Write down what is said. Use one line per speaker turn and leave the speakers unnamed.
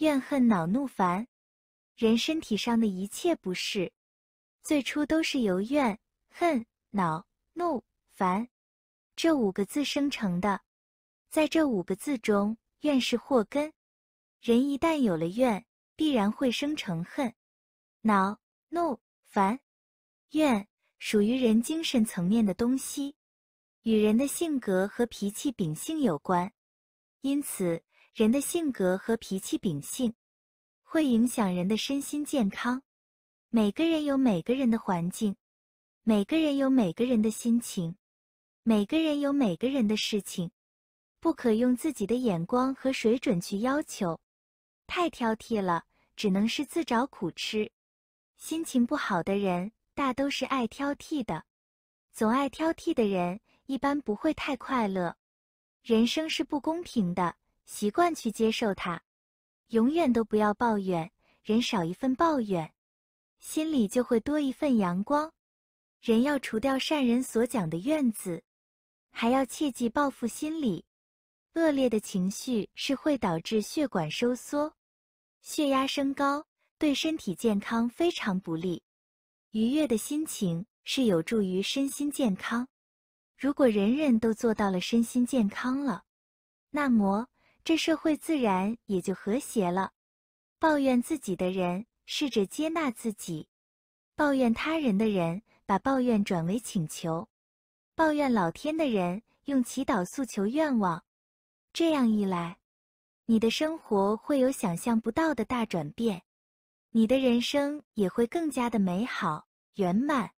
怨恨、恼怒、烦，人身体上的一切不适，最初都是由怨、恨、恼、怒、烦这五个字生成的。在这五个字中，怨是祸根，人一旦有了怨，必然会生成恨、恼、怒、烦。怨属于人精神层面的东西，与人的性格和脾气秉性有关，因此。人的性格和脾气秉性，会影响人的身心健康。每个人有每个人的环境，每个人有每个人的心情，每个人有每个人的事情，不可用自己的眼光和水准去要求，太挑剔了，只能是自找苦吃。心情不好的人，大都是爱挑剔的，总爱挑剔的人，一般不会太快乐。人生是不公平的。习惯去接受它，永远都不要抱怨。人少一份抱怨，心里就会多一份阳光。人要除掉善人所讲的怨字，还要切忌报复心理。恶劣的情绪是会导致血管收缩、血压升高，对身体健康非常不利。愉悦的心情是有助于身心健康。如果人人都做到了身心健康了，那么。这社会自然也就和谐了。抱怨自己的人，试着接纳自己；抱怨他人的人，把抱怨转为请求；抱怨老天的人，用祈祷诉求愿望。这样一来，你的生活会有想象不到的大转变，你的人生也会更加的美好圆满。